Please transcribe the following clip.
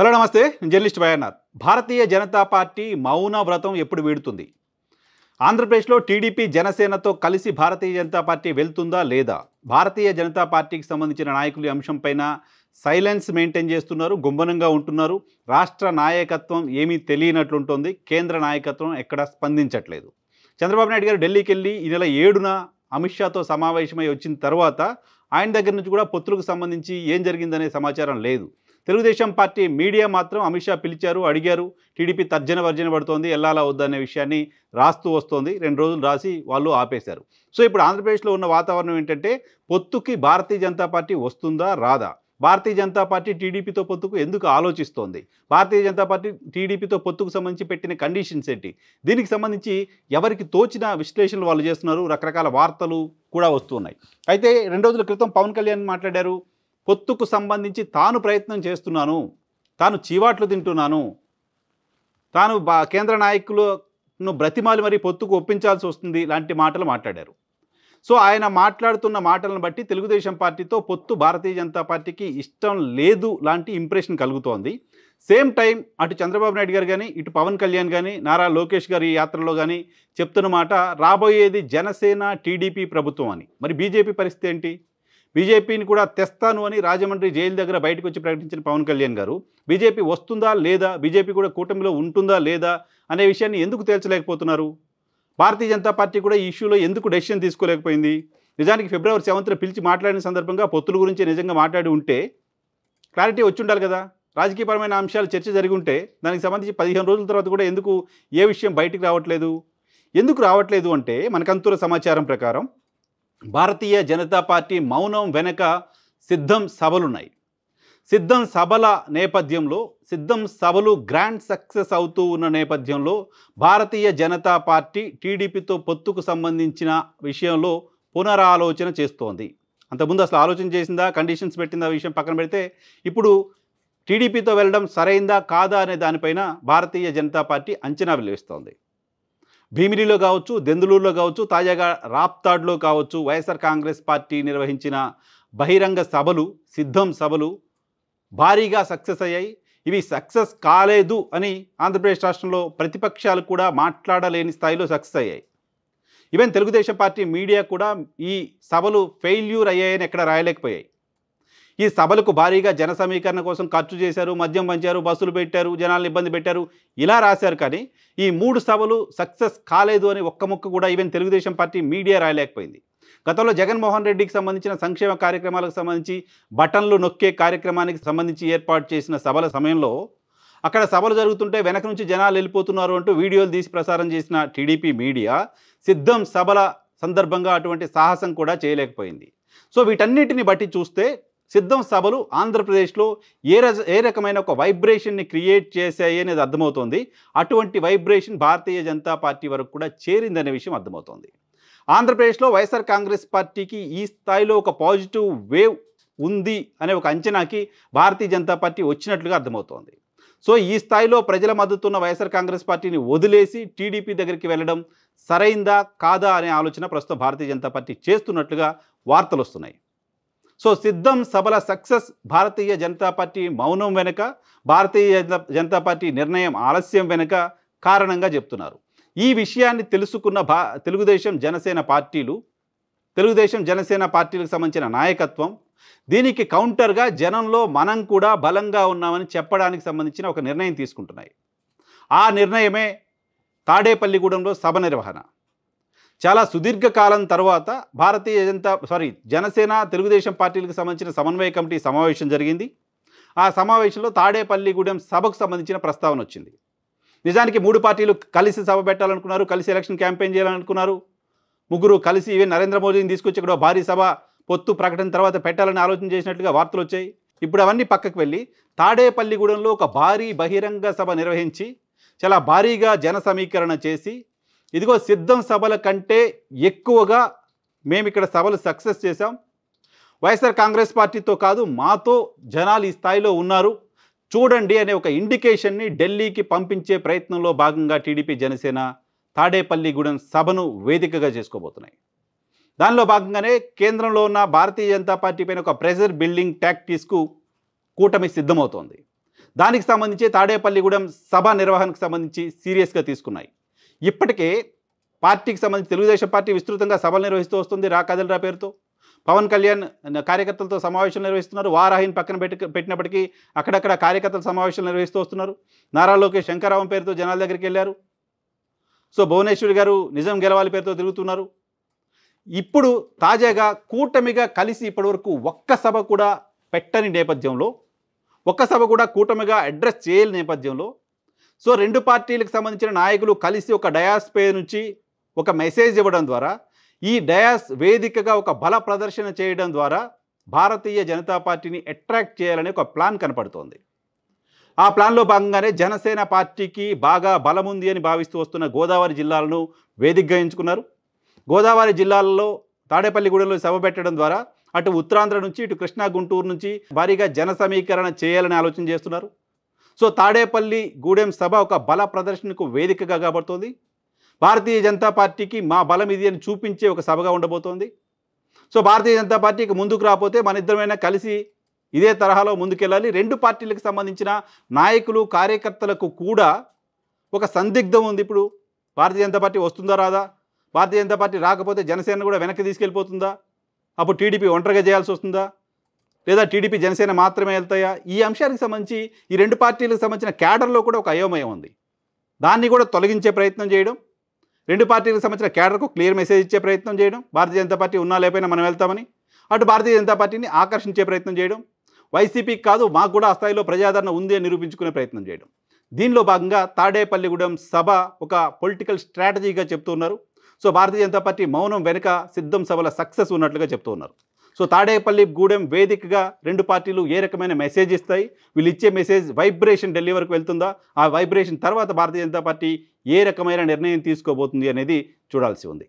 hello నమస్తే journalist YNR Bharatiya Janata Party మౌన వ్రతం ఎప్పుడు వీడుతుంది ఆంధ్రప్రదేశ్లో టీడీపీ జనసేనతో కలిసి భారతీయ జనతా పార్టీ వెళ్తుందా లేదా భారతీయ జనతా పార్టీకి సంబంధించిన నాయకులు అంశంపైన సైలెన్స్ మెయింటైన్ చేస్తున్నారు గుంభనంగా ఉంటున్నారు రాష్ట్ర నాయకత్వం ఏమీ తెలియనట్లుంటుంది కేంద్ర నాయకత్వం ఎక్కడ స్పందించట్లేదు చంద్రబాబు నాయుడు గారు ఢిల్లీకి వెళ్ళి ఈ నెల ఏడున అమిత్ షాతో సమావేశమై వచ్చిన తర్వాత ఆయన దగ్గర నుంచి కూడా పొత్తులకు సంబంధించి ఏం జరిగిందనే సమాచారం లేదు తెలుగుదేశం పార్టీ మీడియా మాత్రం అమిత్ షా పిలిచారు అడిగారు టీడీపీ తర్జన వర్జన పడుతోంది ఎల్లాలా వద్దనే విషయాన్ని రాస్తూ వస్తోంది రెండు రోజులు రాసి వాళ్ళు ఆపేశారు సో ఇప్పుడు ఆంధ్రప్రదేశ్లో ఉన్న వాతావరణం ఏంటంటే పొత్తుకి భారతీయ జనతా పార్టీ వస్తుందా రాదా భారతీయ జనతా పార్టీ టీడీపీతో పొత్తుకు ఎందుకు ఆలోచిస్తోంది భారతీయ జనతా పార్టీ టీడీపీతో పొత్తుకు సంబంధించి పెట్టిన కండిషన్స్ ఏంటి దీనికి సంబంధించి ఎవరికి తోచిన విశ్లేషణలు వాళ్ళు చేస్తున్నారు రకరకాల వార్తలు కూడా వస్తున్నాయి అయితే రెండు రోజుల క్రితం పవన్ కళ్యాణ్ మాట్లాడారు పొత్తుకు సంబంధించి తాను ప్రయత్నం చేస్తున్నాను తాను చీవాట్లు తింటున్నాను తాను కేంద్ర నాయకులను బ్రతిమాలి మరి పొత్తుకు ఒప్పించాల్సి వస్తుంది లాంటి మాటలు మాట్లాడారు సో ఆయన మాట్లాడుతున్న మాటలను బట్టి తెలుగుదేశం పార్టీతో పొత్తు భారతీయ జనతా పార్టీకి ఇష్టం లేదు లాంటి ఇంప్రెషన్ కలుగుతోంది సేమ్ టైం అటు చంద్రబాబు నాయుడు గారు కానీ ఇటు పవన్ కళ్యాణ్ కానీ నారా లోకేష్ గారి యాత్రలో కానీ చెప్తున్న మాట రాబోయేది జనసేన టీడీపీ ప్రభుత్వం అని మరి బీజేపీ పరిస్థితి ఏంటి బీజేపీని కూడా తెస్తాను అని రాజమండ్రి జైలు దగ్గర బయటకు వచ్చి ప్రకటించిన పవన్ కళ్యాణ్ గారు బీజేపీ వస్తుందా లేదా బీజేపీ కూడా కూటమిలో ఉంటుందా లేదా అనే విషయాన్ని ఎందుకు తేల్చలేకపోతున్నారు భారతీయ జనతా పార్టీ కూడా ఈ ఇష్యూలో ఎందుకు డెసిషన్ తీసుకోలేకపోయింది నిజానికి ఫిబ్రవరి సెవెంత్న పిలిచి మాట్లాడిన సందర్భంగా పొత్తుల గురించి నిజంగా మాట్లాడి ఉంటే క్లారిటీ వచ్చి ఉండాలి కదా రాజకీయపరమైన అంశాలు చర్చ జరిగి ఉంటే దానికి సంబంధించి పదిహేను రోజుల తర్వాత కూడా ఎందుకు ఏ విషయం బయటికి రావట్లేదు ఎందుకు రావట్లేదు అంటే మనకంతుల సమాచారం ప్రకారం భారతీయ జనతా పార్టీ మౌనం వెనక సిద్ధం సభలున్నాయి సిద్ధం సభల నేపథ్యంలో సిద్ధం సభలు గ్రాండ్ సక్సెస్ అవుతూ ఉన్న నేపథ్యంలో భారతీయ జనతా పార్టీ టీడీపీతో పొత్తుకు సంబంధించిన విషయంలో పునరాలోచన చేస్తోంది అంతకుముందు అసలు ఆలోచన చేసిందా కండిషన్స్ పెట్టిందా విషయం పక్కన పెడితే ఇప్పుడు టీడీపీతో వెళ్ళడం సరైందా కాదా అనే దానిపైన భారతీయ జనతా పార్టీ అంచనా వెలువేస్తోంది భీమిలిలో కావచ్చు దెందులూరులో కావచ్చు తాజాగా రాప్తాడ్లో కావచ్చు వైఎస్ఆర్ కాంగ్రెస్ పార్టీ నిర్వహించిన బహిరంగ సభలు సిద్ధం సభలు భారీగా సక్సెస్ అయ్యాయి ఇవి సక్సెస్ కాలేదు అని ఆంధ్రప్రదేశ్ రాష్ట్రంలో ప్రతిపక్షాలు కూడా మాట్లాడలేని స్థాయిలో సక్సెస్ అయ్యాయి ఈవెన్ తెలుగుదేశం పార్టీ మీడియా కూడా ఈ సభలు ఫెయిల్యూర్ అయ్యాయని ఎక్కడ రాయలేకపోయాయి ఈ సభలకు భారీగా జన సమీకరణ కోసం ఖర్చు చేశారు మద్యం పంచారు బస్సులు పెట్టారు జనాలను ఇబ్బంది పెట్టారు ఇలా రాశారు కానీ ఈ మూడు సభలు సక్సెస్ కాలేదు అని ఒక్క ముక్క కూడా ఈవెన్ తెలుగుదేశం పార్టీ మీడియా రాయలేకపోయింది గతంలో జగన్మోహన్ రెడ్డికి సంబంధించిన సంక్షేమ కార్యక్రమాలకు సంబంధించి బటన్లు నొక్కే కార్యక్రమానికి సంబంధించి ఏర్పాటు చేసిన సభల సమయంలో అక్కడ సభలు జరుగుతుంటే వెనక నుంచి జనాలు వెళ్ళిపోతున్నారు అంటూ వీడియోలు తీసి ప్రసారం చేసిన టీడీపీ మీడియా సిద్ధం సభల సందర్భంగా అటువంటి సాహసం కూడా చేయలేకపోయింది సో వీటన్నిటిని బట్టి చూస్తే సిద్ధం సభలు ఆంధ్రప్రదేశ్లో ఏ రజ ఏ రకమైన ఒక వైబ్రేషన్ని క్రియేట్ చేశాయి అనేది అర్థమవుతోంది అటువంటి వైబ్రేషన్ భారతీయ జనతా పార్టీ వరకు కూడా చేరిందనే విషయం అర్థమవుతోంది ఆంధ్రప్రదేశ్లో వైఎస్ఆర్ కాంగ్రెస్ పార్టీకి ఈ స్థాయిలో ఒక పాజిటివ్ వేవ్ ఉంది అనే ఒక అంచనాకి భారతీయ జనతా పార్టీ వచ్చినట్లుగా అర్థమవుతోంది సో ఈ స్థాయిలో ప్రజల మద్దతున్న వైఎస్ఆర్ కాంగ్రెస్ పార్టీని వదిలేసి టీడీపీ దగ్గరికి వెళ్ళడం సరైందా కాదా అనే ఆలోచన ప్రస్తుతం భారతీయ జనతా పార్టీ చేస్తున్నట్లుగా వార్తలు వస్తున్నాయి సో సిద్ధం సభల సక్సెస్ భారతీయ జనతా పార్టీ మౌనం వెనుక భారతీయ జనతా పార్టీ నిర్ణయం ఆలస్యం వెనుక కారణంగా చెప్తున్నారు ఈ విషయాన్ని తెలుసుకున్న భా తెలుగుదేశం జనసేన పార్టీలు తెలుగుదేశం జనసేన పార్టీలకు సంబంధించిన నాయకత్వం దీనికి కౌంటర్గా జనంలో మనం కూడా బలంగా ఉన్నామని చెప్పడానికి సంబంధించిన ఒక నిర్ణయం తీసుకుంటున్నాయి ఆ నిర్ణయమే తాడేపల్లిగూడెంలో సభ నిర్వహణ చాలా సుదీర్ఘకాలం తర్వాత భారతీయ జనతా సారీ జనసేన తెలుగుదేశం పార్టీలకు సంబంధించిన సమన్వయ కమిటీ సమావేశం జరిగింది ఆ సమావేశంలో తాడేపల్లిగూడెం సభకు సంబంధించిన ప్రస్తావన వచ్చింది నిజానికి మూడు పార్టీలు కలిసి సభ పెట్టాలనుకున్నారు కలిసి ఎలక్షన్ క్యాంపెయిన్ చేయాలనుకున్నారు ముగ్గురు కలిసి ఇవే నరేంద్ర మోదీని తీసుకొచ్చి ఇక్కడ భారీ సభ పొత్తు ప్రకటన తర్వాత పెట్టాలని ఆలోచన చేసినట్లుగా వార్తలు వచ్చాయి ఇప్పుడు అవన్నీ పక్కకు వెళ్ళి తాడేపల్లిగూడెంలో ఒక భారీ బహిరంగ సభ నిర్వహించి చాలా భారీగా జన సమీకరణ చేసి ఇదిగో సిద్ధం సభల కంటే ఎక్కువగా మేము ఇక్కడ సభలు సక్సెస్ చేశాం వైఎస్ఆర్ కాంగ్రెస్ పార్టీతో కాదు మాతో జనాలు ఈ స్థాయిలో ఉన్నారు చూడండి అనే ఒక ఇండికేషన్ని ఢిల్లీకి పంపించే ప్రయత్నంలో భాగంగా టీడీపీ జనసేన తాడేపల్లిగూడెం సభను వేదికగా చేసుకోబోతున్నాయి దానిలో భాగంగానే కేంద్రంలో ఉన్న భారతీయ జనతా పార్టీ పైన ఒక ప్రెజర్ బిల్డింగ్ ట్యాక్టీస్కు కూటమి సిద్ధమవుతోంది దానికి సంబంధించి తాడేపల్లిగూడెం సభ నిర్వహణకు సంబంధించి సీరియస్గా తీసుకున్నాయి ఇప్పటికే పార్టీకి సంబంధించి తెలుగుదేశం పార్టీ విస్తృతంగా సభలు నిర్వహిస్తూ వస్తుంది రా కదలరా పేరుతో పవన్ కళ్యాణ్ కార్యకర్తలతో సమావేశం నిర్వహిస్తున్నారు వారాహిని పక్కన పెట్టి పెట్టినప్పటికీ అక్కడక్కడ కార్యకర్తల సమావేశం నిర్వహిస్తూ వస్తున్నారు నారా లోకేష్ శంకరరావం పేరుతో జనాల దగ్గరికి వెళ్ళారు సో భువనేశ్వరి గారు నిజం గెలవాలి పేరుతో తిరుగుతున్నారు ఇప్పుడు తాజాగా కూటమిగా కలిసి ఇప్పటివరకు ఒక్క సభ కూడా పెట్టని నేపథ్యంలో ఒక్క సభ కూడా కూటమిగా అడ్రస్ చేయని నేపథ్యంలో సో రెండు పార్టీలకు సంబంధించిన నాయకులు కలిసి ఒక డయాస్ పే నుంచి ఒక మెసేజ్ ఇవ్వడం ద్వారా ఈ డయాస్ వేదికగా ఒక బల ప్రదర్శన చేయడం ద్వారా భారతీయ జనతా పార్టీని అట్రాక్ట్ చేయాలనే ఒక ప్లాన్ కనపడుతోంది ఆ ప్లాన్లో భాగంగానే జనసేన పార్టీకి బాగా బలముంది అని భావిస్తూ వస్తున్న గోదావరి జిల్లాలను వేదికగా ఎంచుకున్నారు గోదావరి జిల్లాలలో తాడేపల్లిగూడెంలో సభ పెట్టడం ద్వారా అటు ఉత్తరాంధ్ర నుంచి ఇటు కృష్ణా గుంటూరు నుంచి భారీగా జన సమీకరణ చేయాలని ఆలోచన చేస్తున్నారు సో తాడేపల్లి గూడెం సభ ఒక బల ప్రదర్శనకు వేదికగా కాబడుతోంది భారతీయ జనతా పార్టీకి మా బలం ఇది అని చూపించే ఒక సభగా ఉండబోతోంది సో భారతీయ జనతా పార్టీకి ముందుకు రాకపోతే మన ఇద్దరమైనా కలిసి ఇదే తరహాలో ముందుకెళ్ళాలి రెండు పార్టీలకు సంబంధించిన నాయకులు కార్యకర్తలకు కూడా ఒక సందిగ్ధం ఉంది ఇప్పుడు భారతీయ జనతా పార్టీ వస్తుందా రాదా భారతీయ జనతా పార్టీ రాకపోతే జనసేన కూడా వెనక్కి తీసుకెళ్ళిపోతుందా అప్పుడు టీడీపీ ఒంటరిగా చేయాల్సి వస్తుందా లేదా టీడీపీ జనసేన మాత్రమే వెళ్తాయా ఈ అంశానికి సంబంధించి ఈ రెండు పార్టీలకు సంబంధించిన క్యాడర్లో కూడా ఒక అయోమయం ఉంది దాన్ని కూడా తొలగించే ప్రయత్నం చేయడం రెండు పార్టీలకు సంబంధించిన క్యాడర్కు క్లియర్ మెసేజ్ ఇచ్చే ప్రయత్నం చేయడం భారతీయ జనతా పార్టీ ఉన్నా లేకపోయినా మనం వెళ్తామని అటు భారతీయ జనతా పార్టీని ఆకర్షించే ప్రయత్నం చేయడం వైసీపీకి కాదు మాకు కూడా ఆ స్థాయిలో ప్రజాదరణ ఉంది అని నిరూపించుకునే ప్రయత్నం చేయడం దీనిలో భాగంగా తాడేపల్లిగూడెం సభ ఒక పొలిటికల్ స్ట్రాటజీగా చెప్తున్నారు సో భారతీయ జనతా పార్టీ మౌనం వెనుక సిద్ధం సభల సక్సెస్ ఉన్నట్లుగా చెప్తూ ఉన్నారు సో తాడేపల్లి గూడెం వేదికగా రెండు పార్టీలు ఏ రకమైన మెసేజ్ ఇస్తాయి వీళ్ళు ఇచ్చే మెసేజ్ వైబ్రేషన్ ఢిల్లీ వరకు వెళ్తుందా ఆ వైబ్రేషన్ తర్వాత భారతీయ జనతా పార్టీ ఏ రకమైన నిర్ణయం తీసుకోబోతుంది అనేది చూడాల్సి ఉంది